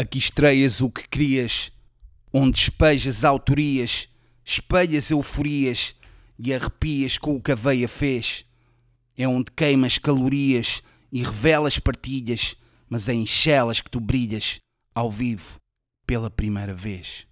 Aqui estreias o que crias, onde despejas autorias, espelhas euforias e arrepias com o que a veia fez. É onde queimas calorias e revelas partilhas, mas é em chelas que tu brilhas, ao vivo, pela primeira vez.